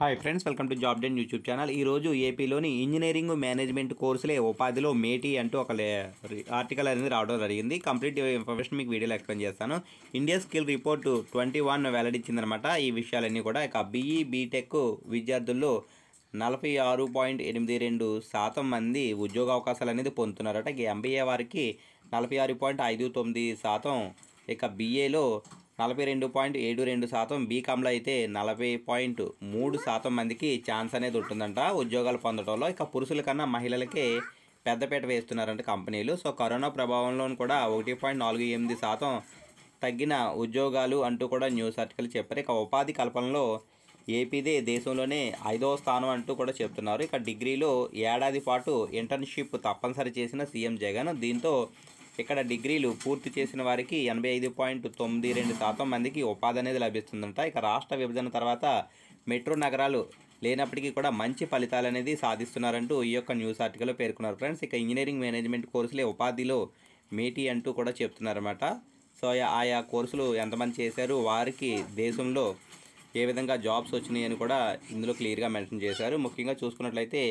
hi friends welcome to Job Den YouTube channel ఈరోజు ఏపీలోని engineering management కోర్సులే ఉపాధిలో మేటీ అంటూ ఒక ఆర్టికల్ అనేది రావడం జరిగింది కంప్లీట్ ఇన్ఫర్మేషన్ మీకు వీడియోలో ఎక్స్ప్లెయిన్ చేస్తాను India skill report twenty one వెల్లడించిందనమాట ఈ విషయాలన్నీ కూడా ఇక బీఈ బీటెక్ e, విద్యార్థుల్లో నలభై ఆరు పాయింట్ ఎనిమిది రెండు శాతం మంది ఉద్యోగ అవకాశాలు అనేది పొందుతున్నారట ఎంబీఏ వారికి నలభై ఆరు పాయింట్ ఐదు తొమ్మిది శాతం ఇక బీఏలో నలభై రెండు పాయింట్ ఏడు రెండు శాతం బీకామ్లో అయితే నలభై పాయింట్ మూడు శాతం మందికి ఛాన్స్ అనేది ఉంటుందంట ఉద్యోగాలు పొందడంలో ఇక పురుషుల కన్నా మహిళలకే పెద్దపేట వేస్తున్నారంట కంపెనీలు సో కరోనా ప్రభావంలో కూడా ఒకటి పాయింట్ నాలుగు ఎనిమిది శాతం తగ్గిన ఉద్యోగాలు అంటూ కూడా న్యూస్ ఆర్టికల్ చెప్పారు ఇక ఉపాధి కల్పనలో ఏపీదే దేశంలోనే ఐదవ స్థానం అంటూ కూడా చెప్తున్నారు ఇక డిగ్రీలో ఏడాది పాటు ఇంటర్న్షిప్ తప్పనిసరి చేసిన సీఎం జగన్ దీంతో ఇక్కడ డిగ్రీలు పూర్తి చేసిన వారికి ఎనభై ఐదు పాయింట్ తొమ్మిది రెండు శాతం మందికి ఉపాధి అనేది లభిస్తుందంట ఇక రాష్ట్ర విభజన తర్వాత మెట్రో నగరాలు లేనప్పటికీ కూడా మంచి ఫలితాలు అనేది సాధిస్తున్నారంటూ ఈ యొక్క న్యూస్ ఆర్టికల్లో పేర్కొన్నారు ఫ్రెండ్స్ ఇక ఇంజనీరింగ్ మేనేజ్మెంట్ కోర్సులే ఉపాధిలో మేటి అంటూ కూడా చెప్తున్నారన్నమాట సో ఆయా కోర్సులు ఎంతమంది చేశారు వారికి దేశంలో ఏ విధంగా జాబ్స్ వచ్చినాయి అని కూడా ఇందులో క్లియర్గా మెన్షన్ చేశారు ముఖ్యంగా చూసుకున్నట్లయితే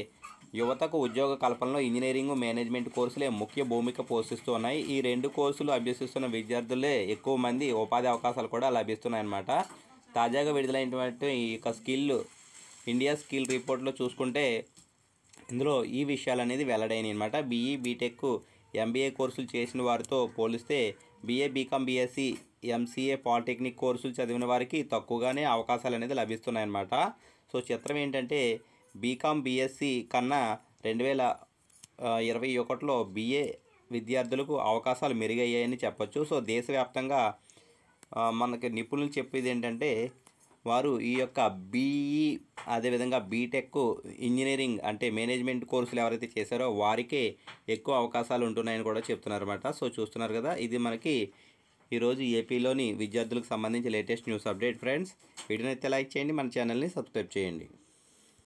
యువతకు ఉద్యోగ కల్పనలో ఇంజనీరింగ్ మేనేజ్మెంట్ కోర్సులే ముఖ్య భూమిక పోషిస్తున్నాయి ఈ రెండు కోర్సులు అభ్యసిస్తున్న విద్యార్థులే ఎక్కువ మంది ఉపాధి అవకాశాలు కూడా లభిస్తున్నాయన్నమాట తాజాగా విడుదలైనటువంటి ఈ యొక్క స్కిల్ ఇండియా స్కిల్ రిపోర్ట్లో చూసుకుంటే ఇందులో ఈ విషయాలు అనేది వెల్లడైనవి అనమాట బీఈ బీటెక్ ఎంబీఏ కోర్సులు చేసిన వారితో పోలిస్తే BA BCom BSc MCA polytechnic కోర్సులు చదివిన వారికి తక్కువగానే అవకాశాలు అనేది లభిస్తున్నాయన్నమాట సో చిత్రం ఏంటంటే బీకామ్ బీఎస్సీ కన్నా రెండు వేల ఇరవై ఒకటిలో బీఏ విద్యార్థులకు అవకాశాలు మెరుగయ్యాయని చెప్పచ్చు సో దేశవ్యాప్తంగా మనకి నిపుణులు చెప్పేది ఏంటంటే వారు ఈ యొక్క బీఈ అదేవిధంగా బీటెక్ ఇంజనీరింగ్ అంటే మేనేజ్మెంట్ కోర్సులు ఎవరైతే చేశారో వారికే ఎక్కువ అవకాశాలు ఉంటున్నాయని కూడా చెప్తున్నారు సో చూస్తున్నారు కదా ఇది మనకి ఈరోజు ఏపీలోని విద్యార్థులకు సంబంధించి లేటెస్ట్ న్యూస్ అప్డేట్ ఫ్రెండ్స్ వీటినైతే లైక్ చేయండి మన ఛానల్ని సబ్స్క్రైబ్ చేయండి